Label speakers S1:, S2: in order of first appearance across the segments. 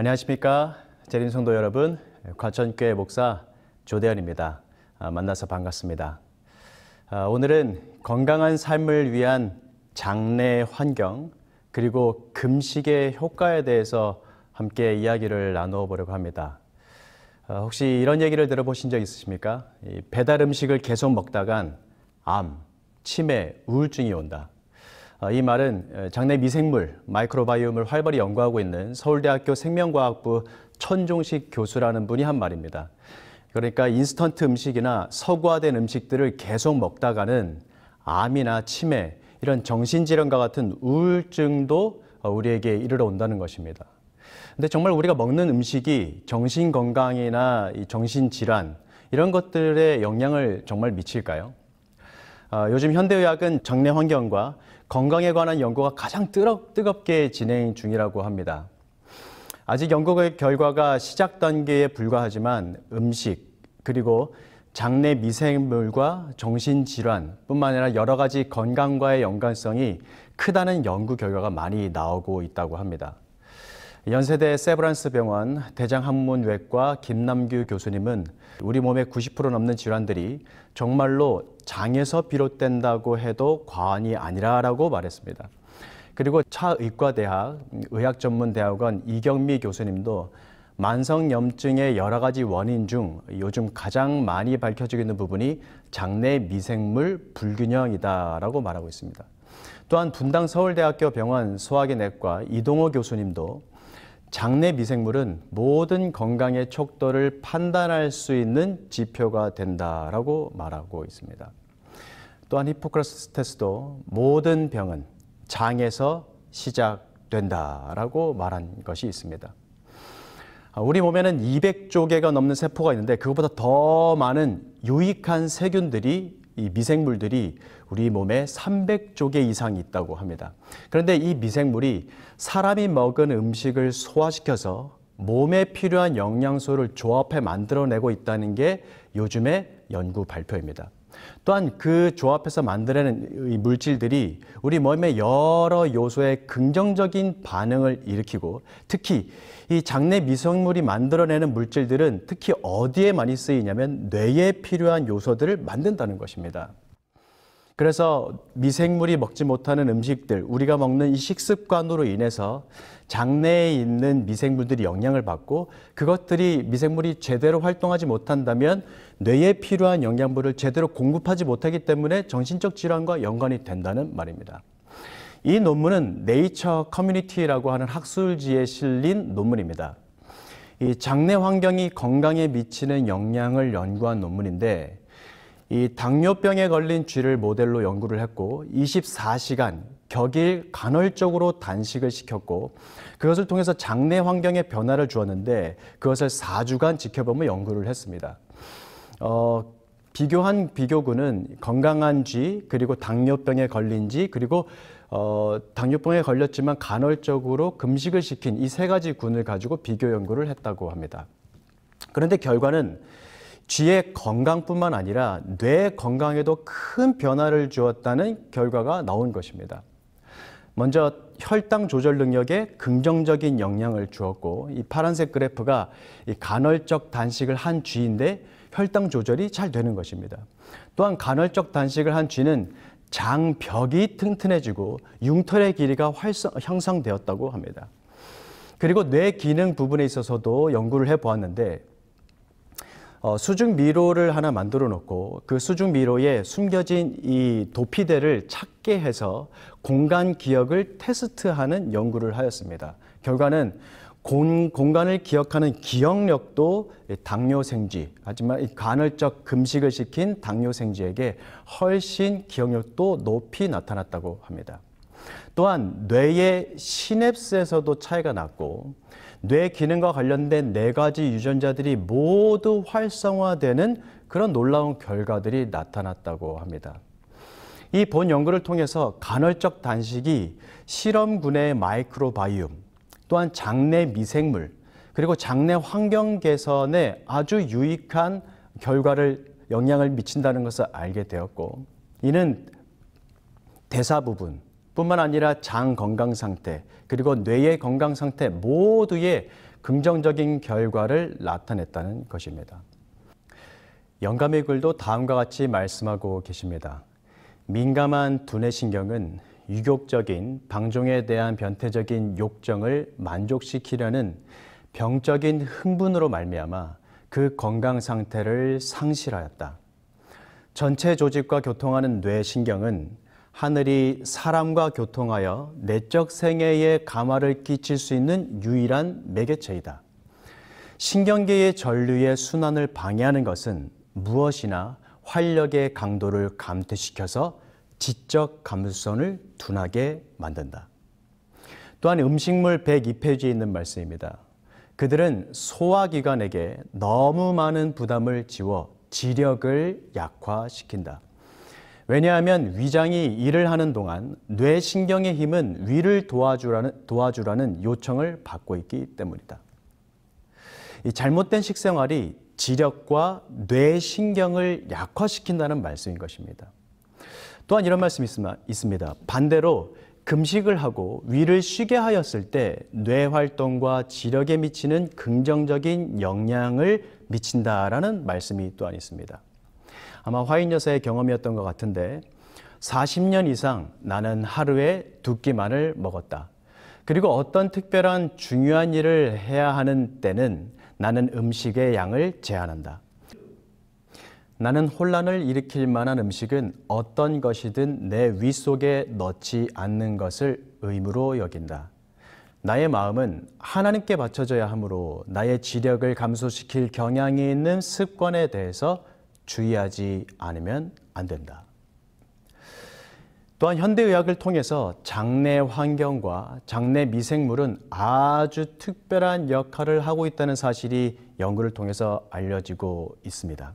S1: 안녕하십니까 재림 성도 여러분 과천교회 목사 조대현입니다 아, 만나서 반갑습니다 아, 오늘은 건강한 삶을 위한 장내 환경 그리고 금식의 효과에 대해서 함께 이야기를 나누 보려고 합니다 아, 혹시 이런 얘기를 들어보신 적 있으십니까? 배달 음식을 계속 먹다간 암, 치매, 우울증이 온다. 어, 이 말은 장내 미생물 마이크로바이옴을 활발히 연구하고 있는 서울대학교 생명과학부 천종식 교수라는 분이 한 말입니다. 그러니까 인스턴트 음식이나 서구화된 음식들을 계속 먹다가는 암이나 치매 이런 정신질환과 같은 우울증도 어, 우리에게 이르러 온다는 것입니다. 근데 정말 우리가 먹는 음식이 정신 건강이나 정신 질환 이런 것들에 영향을 정말 미칠까요? 어, 요즘 현대의학은 장내 환경과 건강에 관한 연구가 가장 뜨겁게 진행 중이라고 합니다. 아직 연구의 결과가 시작 단계에 불과하지만 음식 그리고 장내 미생물과 정신질환뿐만 아니라 여러 가지 건강과의 연관성이 크다는 연구 결과가 많이 나오고 있다고 합니다. 연세대 세브란스 병원 대장항문외과 김남규 교수님은 우리 몸의 90% 넘는 질환들이 정말로 장에서 비롯된다고 해도 과언이 아니라라고 말했습니다. 그리고 차의과대학 의학전문대학원 이경미 교수님도 만성염증의 여러 가지 원인 중 요즘 가장 많이 밝혀지고 있는 부분이 장내 미생물 불균형이다라고 말하고 있습니다. 또한 분당 서울대학교 병원 소화기내과 이동호 교수님도 장내 미생물은 모든 건강의 척도를 판단할 수 있는 지표가 된다라고 말하고 있습니다. 또한 히포크라테스도 모든 병은 장에서 시작된다라고 말한 것이 있습니다. 아, 우리 몸에는 200조 개가 넘는 세포가 있는데 그것보다 더 많은 유익한 세균들이 이 미생물들이 우리 몸에 300조 개 이상이 있다고 합니다. 그런데 이 미생물이 사람이 먹은 음식을 소화시켜서 몸에 필요한 영양소를 조합해 만들어내고 있다는 게 요즘의 연구 발표입니다. 또한 그 조합해서 만들어낸 이 물질들이 우리 몸의 여러 요소에 긍정적인 반응을 일으키고 특히 이 장내 미생물이 만들어내는 물질들은 특히 어디에 많이 쓰이냐면 뇌에 필요한 요소들을 만든다는 것입니다. 그래서 미생물이 먹지 못하는 음식들, 우리가 먹는 이 식습관으로 인해서 장내에 있는 미생물들이 영향을 받고 그것들이 미생물이 제대로 활동하지 못한다면 뇌에 필요한 영양분을 제대로 공급하지 못하기 때문에 정신적 질환과 연관이 된다는 말입니다. 이 논문은 네이처 커뮤니티라고 하는 학술지에 실린 논문입니다. 이 장내 환경이 건강에 미치는 영향을 연구한 논문인데 이 당뇨병에 걸린 쥐를 모델로 연구를 했고 24시간 격일 간헐적으로 단식을 시켰고 그것을 통해서 장내 환경에 변화를 주었는데 그것을 4주간 지켜보며 연구를 했습니다. 어, 비교한 비교군은 건강한 쥐 그리고 당뇨병에 걸린 쥐 그리고 어, 당뇨병에 걸렸지만 간헐적으로 금식을 시킨 이 세 가지 군을 가지고 비교 연구를 했다고 합니다. 그런데 결과는 쥐의 건강뿐만 아니라 뇌 건강에도 큰 변화를 주었다는 결과가 나온 것입니다. 먼저 혈당 조절 능력에 긍정적인 영향을 주었고 이 파란색 그래프가 이 간헐적 단식을 한 쥐인데 혈당 조절이 잘 되는 것입니다. 또한 간헐적 단식을 한 쥐는 장벽이 튼튼해지고 융털의 길이가 활성, 형성되었다고 합니다. 그리고 뇌 기능 부분에 있어서도 연구를 해보았는데 어, 수중 미로를 하나 만들어 놓고 그 수중 미로에 숨겨진 이 도피대를 찾게 해서 공간 기억을 테스트하는 연구를 하였습니다. 결과는 공, 공 간을 기억하는 기억력도 당뇨생쥐, 하지만 간헐적 금식을 시킨 당뇨생쥐에게 훨씬 기억력도 높이 나타났다고 합니다. 또한 뇌의 시냅스에서도 차이가 났고 뇌 기능과 관련된 네 가지 유전자들이 모두 활성화되는 그런 놀라운 결과들이 나타났다고 합니다. 이 본 연구를 통해서 간헐적 단식이 실험군의 마이크로바이옴, 또한 장내 미생물, 그리고 장내 환경 개선에 아주 유익한 결과를 영향을 미친다는 것을 알게 되었고 이는 대사 부분, 뿐만 아니라 장 건강 상태 그리고 뇌의 건강 상태 모두에 긍정적인 결과를 나타냈다는 것입니다. 영감의 글도 다음과 같이 말씀하고 계십니다. 민감한 두뇌신경은 유격적인 방종에 대한 변태적인 욕정을 만족시키려는 병적인 흥분으로 말미암아 그 건강 상태를 상실하였다. 전체 조직과 교통하는 뇌신경은 하늘이 사람과 교통하여 내적 생애에 감화를 끼칠 수 있는 유일한 매개체이다. 신경계의 전류의 순환을 방해하는 것은 무엇이나 활력의 강도를 감퇴시켜서 지적 감수성을 둔하게 만든다. 또한 음식물 102페이지에 있는 말씀입니다. 그들은 소화기관에게 너무 많은 부담을 지워 지력을 약화시킨다. 왜냐하면 위장이 일을 하는 동안 뇌신경의 힘은 위를 도와주라는, 도와주라는 요청을 받고 있기 때문이다. 잘못된 식생활이 지력과 뇌신경을 약화시킨다는 말씀인 것입니다. 또한 이런 말씀이 있습니다. 반대로 금식을 하고 위를 쉬게 하였을 때 뇌 활동과 지력에 미치는 긍정적인 영향을 미친다라는 말씀이 또한 있습니다. 아마 화인 여사의 경험이었던 것 같은데 40년 이상 나는 하루에 두 끼만을 먹었다. 그리고 어떤 특별한 중요한 일을 해야 하는 때는 나는 음식의 양을 제한한다. 나는 혼란을 일으킬 만한 음식은 어떤 것이든 내 위 속에 넣지 않는 것을 의무로 여긴다. 나의 마음은 하나님께 바쳐져야 하므로 나의 지력을 감소시킬 경향이 있는 습관에 대해서 주의하지 않으면 안 된다. 또한 현대의학을 통해서 장내 환경과 장내 미생물은 아주 특별한 역할을 하고 있다는 사실이 연구를 통해서 알려지고 있습니다.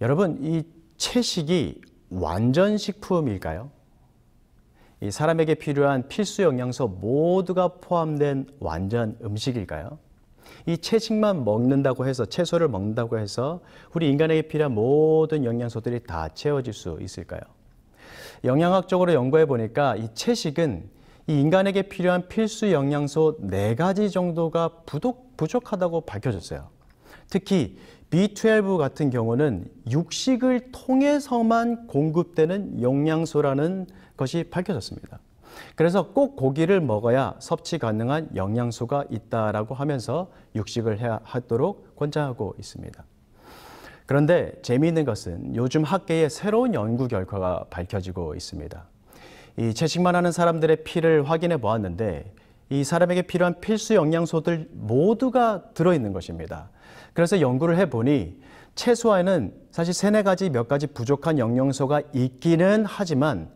S1: 여러분, 이 채식이 완전 식품일까요? 이 사람에게 필요한 필수 영양소 모두가 포함된 완전 음식일까요? 이 채식만 먹는다고 해서 채소를 먹는다고 해서 우리 인간에게 필요한 모든 영양소들이 다 채워질 수 있을까요? 영양학적으로 연구해 보니까 이 채식은 이 인간에게 필요한 필수 영양소 네 가지 정도가 부족, 부족하다고 밝혀졌어요. 특히 B12 같은 경우는 육식을 통해서만 공급되는 영양소라는 것이 밝혀졌습니다. 그래서 꼭 고기를 먹어야 섭취 가능한 영양소가 있다라고 하면서 육식을 해야 하도록 권장하고 있습니다. 그런데 재미있는 것은 요즘 학계의 새로운 연구 결과가 밝혀지고 있습니다. 이 채식만 하는 사람들의 피를 확인해 보았는데 이 사람에게 필요한 필수 영양소들 모두가 들어있는 것입니다. 그래서 연구를 해보니 채소에는 사실 세네 가지 몇 가지 부족한 영양소가 있기는 하지만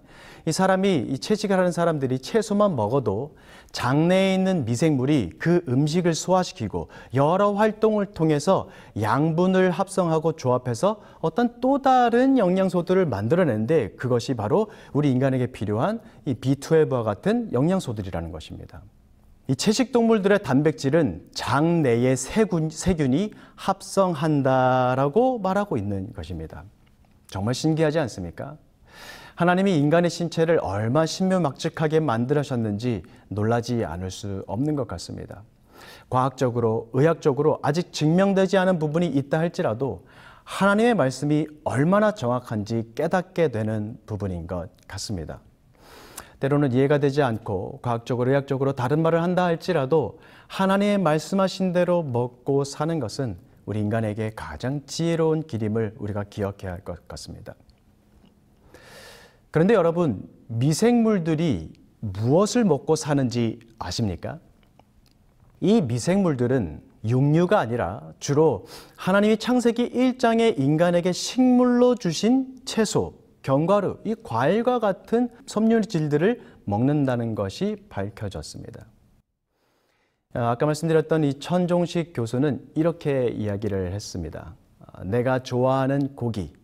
S1: 이 사람이 이 채식을 하는 사람들이 채소만 먹어도 장내에 있는 미생물이 그 음식을 소화시키고 여러 활동을 통해서 양분을 합성하고 조합해서 어떤 또 다른 영양소들을 만들어내는데 그것이 바로 우리 인간에게 필요한 이 B12와 같은 영양소들이라는 것입니다. 이 채식 동물들의 단백질은 장내의 세균, 세균이 합성한다라고 말하고 있는 것입니다. 정말 신기하지 않습니까? 하나님이 인간의 신체를 얼마 신묘막측하게 만들으셨는지 놀라지 않을 수 없는 것 같습니다. 과학적으로, 의학적으로 아직 증명되지 않은 부분이 있다 할지라도 하나님의 말씀이 얼마나 정확한지 깨닫게 되는 부분인 것 같습니다. 때로는 이해가 되지 않고 과학적으로, 의학적으로 다른 말을 한다 할지라도 하나님의 말씀하신 대로 먹고 사는 것은 우리 인간에게 가장 지혜로운 길임을 우리가 기억해야 할 것 같습니다. 그런데 여러분, 미생물들이 무엇을 먹고 사는지 아십니까? 이 미생물들은 육류가 아니라 주로 하나님이 창세기 1장에 인간에게 식물로 주신 채소, 견과류, 이 과일과 같은 섬유질들을 먹는다는 것이 밝혀졌습니다. 아, 아까 말씀드렸던 이 천종식 교수는 이렇게 이야기를 했습니다. 아, 내가 좋아하는 고기,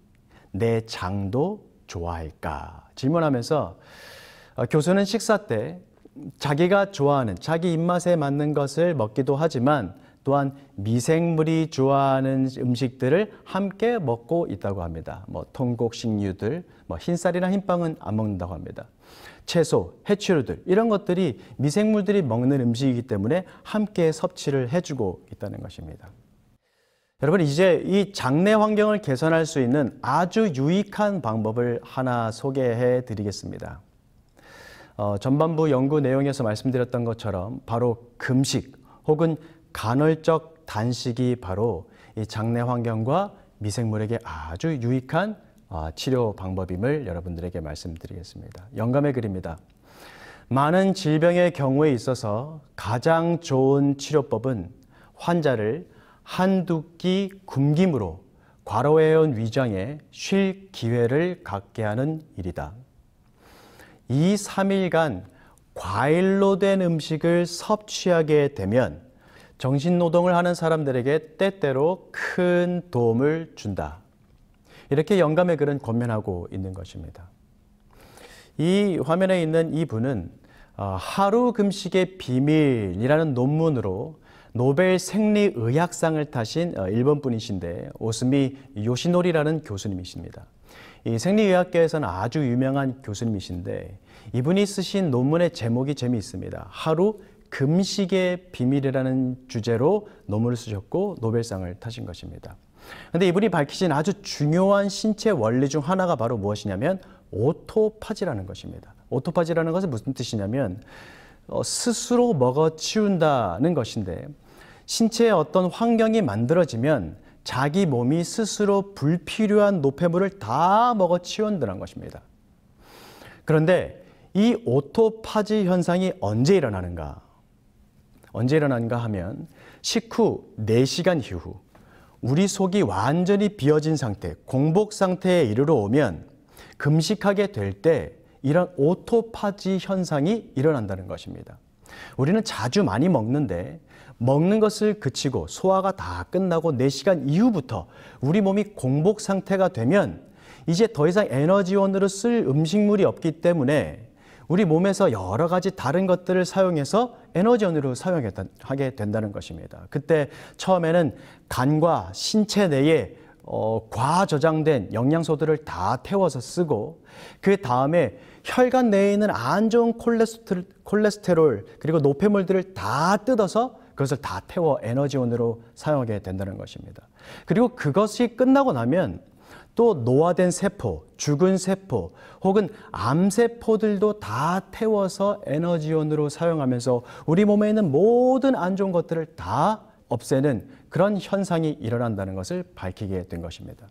S1: 내 장도 좋아할까? 질문하면서 어, 교수는 식사 때 자기가 좋아하는 자기 입맛에 맞는 것을 먹기도 하지만 또한 미생물이 좋아하는 음식들을 함께 먹고 있다고 합니다. 뭐 통곡 식류들, 뭐 흰쌀이나 흰빵은 안 먹는다고 합니다. 채소, 해초류들 이런 것들이 미생물들이 먹는 음식이기 때문에 함께 섭취를 해주고 있다는 것입니다. 여러분 이제 이 장내 환경을 개선할 수 있는 아주 유익한 방법을 하나 소개해 드리겠습니다. 어, 전반부 연구 내용에서 말씀드렸던 것처럼 바로 금식 혹은 간헐적 단식이 바로 이 장내 환경과 미생물에게 아주 유익한 어, 치료 방법임을 여러분들에게 말씀드리겠습니다. 영감의 글입니다. 많은 질병의 경우에 있어서 가장 좋은 치료법은 환자를 한두 끼 굶김으로 과로해온 위장에 쉴 기회를 갖게 하는 일이다. 이 3일간 과일로 된 음식을 섭취하게 되면 정신노동을 하는 사람들에게 때때로 큰 도움을 준다. 이렇게 영감의 글은 권면하고 있는 것입니다. 이 화면에 있는 이 분은 어, 하루 금식의 비밀이라는 논문으로 노벨 생리의학상을 타신 어, 일본 분이신데 오스미 요시노리라는 교수님이십니다. 이 생리의학계에서는 아주 유명한 교수님이신데 이분이 쓰신 논문의 제목이 재미있습니다. 하루 금식의 비밀이라는 주제로 논문을 쓰셨고 노벨상을 타신 것입니다. 근데 이분이 밝히신 아주 중요한 신체 원리 중 하나가 바로 무엇이냐면 오토파지라는 것입니다. 오토파지라는 것은 무슨 뜻이냐면 어, 스스로 먹어치운다는 것인데 신체의 어떤 환경이 만들어지면 자기 몸이 스스로 불필요한 노폐물을 다 먹어치운다는 것입니다. 그런데 이 오토파지 현상이 언제 일어나는가? 언제 일어나는가 하면 식후 4시간 이후 우리 속이 완전히 비어진 상태, 공복 상태에 이르러 오면 금식하게 될때 이런 오토파지 현상이 일어난다는 것입니다. 우리는 자주 많이 먹는데 먹는 것을 그치고 소화가 다 끝나고 4시간 이후부터 우리 몸이 공복 상태가 되면 이제 더 이상 에너지원으로 쓸 음식물이 없기 때문에 우리 몸에서 여러 가지 다른 것들을 사용해서 에너지원으로 사용하게 된다는 것입니다. 그때 처음에는 간과 신체 내에 어, 과저장된 영양소들을 다 태워서 쓰고 그 다음에 혈관 내에 있는 안 좋은 콜레스테롤, 콜레스테롤 그리고 노폐물들을 다 뜯어서 그것을 다 태워 에너지원으로 사용하게 된다는 것입니다. 그리고 그것이 끝나고 나면 또 노화된 세포, 죽은 세포 혹은 암세포들도 다 태워서 에너지원으로 사용하면서 우리 몸에 있는 모든 안 좋은 것들을 다 없애는 그런 현상이 일어난다는 것을 밝히게 된 것입니다.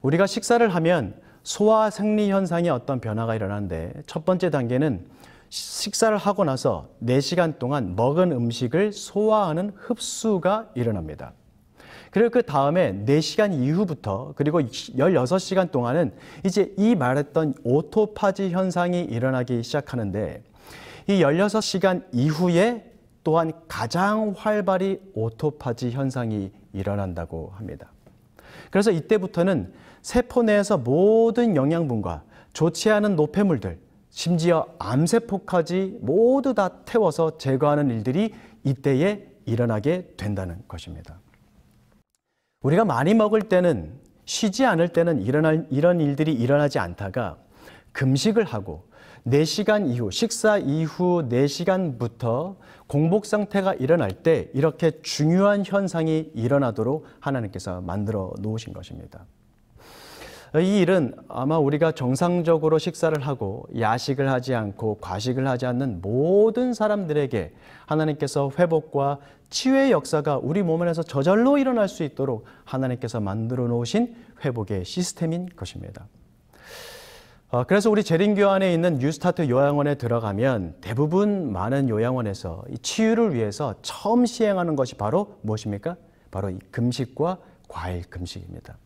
S1: 우리가 식사를 하면 소화 생리 현상의 어떤 변화가 일어나는데 첫 번째 단계는 식사를 하고 나서 4시간 동안 먹은 음식을 소화하는 흡수가 일어납니다. 그리고 그 다음에 4시간 이후부터 그리고 16시간 동안은 이제 이 말했던 오토파지 현상이 일어나기 시작하는데 이 16시간 이후에 또한 가장 활발히 오토파지 현상이 일어난다고 합니다. 그래서 이때부터는 세포 내에서 모든 영양분과 좋지 않은 노폐물들, 심지어 암세포까지 모두 다 태워서 제거하는 일들이 이때에 일어나게 된다는 것입니다. 우리가 많이 먹을 때는 쉬지 않을 때는 일어날, 이런 일들이 일어나지 않다가 금식을 하고 4시간 이후, 식사 이후 4시간부터 공복 상태가 일어날 때 이렇게 중요한 현상이 일어나도록 하나님께서 만들어 놓으신 것입니다. 이 일은 아마 우리가 정상적으로 식사를 하고 야식을 하지 않고 과식을 하지 않는 모든 사람들에게 하나님께서 회복과 치유의 역사가 우리 몸 안에서 저절로 일어날 수 있도록 하나님께서 만들어 놓으신 회복의 시스템인 것입니다. 어, 그래서 우리 재림교 안에 있는 뉴스타트 요양원에 들어가면 대부분 많은 요양원에서 치유를 위해서 처음 시행하는 것이 바로 무엇입니까? 바로 금식과 과일 금식입니다.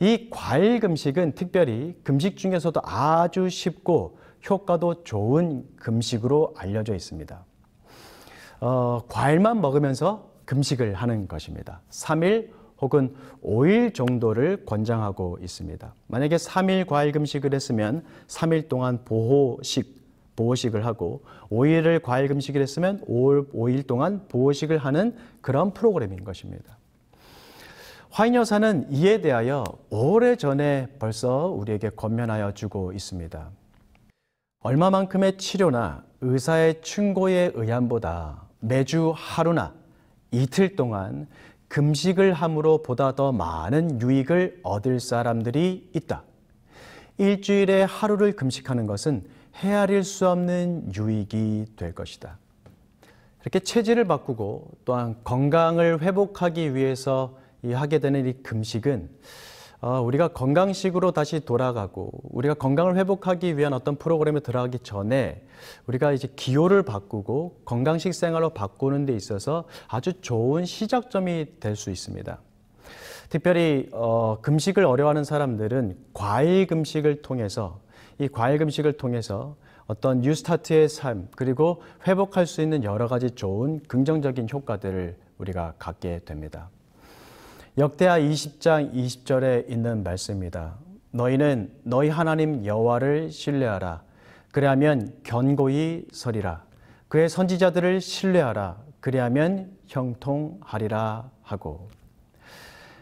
S1: 이 과일 금식은 특별히 금식 중에서도 아주 쉽고 효과도 좋은 금식으로 알려져 있습니다. 어, 과일만 먹으면서 금식을 하는 것입니다. 3일 혹은 5일 정도를 권장하고 있습니다. 만약에 3일 과일 금식을 했으면 3일 동안 보호식 보호식을 하고 5일을 과일 금식을 했으면 5일 동안 보호식을 하는 그런 프로그램인 것입니다. 화인 여사는 이에 대하여 오래전에 벌써 우리에게 권면하여 주고 있습니다. 얼마만큼의 치료나 의사의 충고에 의함보다 매주 하루나 이틀 동안 금식을 함으로 보다 더 많은 유익을 얻을 사람들이 있다. 일주일에 하루를 금식하는 것은 헤아릴 수 없는 유익이 될 것이다. 이렇게 체질을 바꾸고 또한 건강을 회복하기 위해서 하게 되는 이 금식은 어, 우리가 건강식으로 다시 돌아가고 우리가 건강을 회복하기 위한 어떤 프로그램에 들어가기 전에 우리가 이제 기호를 바꾸고 건강식 생활로 바꾸는 데 있어서 아주 좋은 시작점이 될 수 있습니다. 특별히 어, 금식을 어려워하는 사람들은 과일 금식을 통해서 이 과일 금식을 통해서 어떤 뉴스타트의 삶 그리고 회복할 수 있는 여러 가지 좋은 긍정적인 효과들을 우리가 갖게 됩니다. 역대하 20장 20절에 있는 말씀입니다. 너희는 너희 하나님 여호와를 신뢰하라. 그래하면 견고히 서리라. 그의 선지자들을 신뢰하라. 그래하면 형통하리라 하고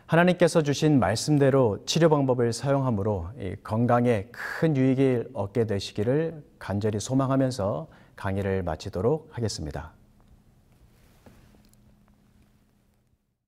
S1: 하나님께서 주신 말씀대로 치료 방법을 사용함으로 건강에 큰 유익을 얻게 되시기를 간절히 소망하면서 강의를 마치도록 하겠습니다.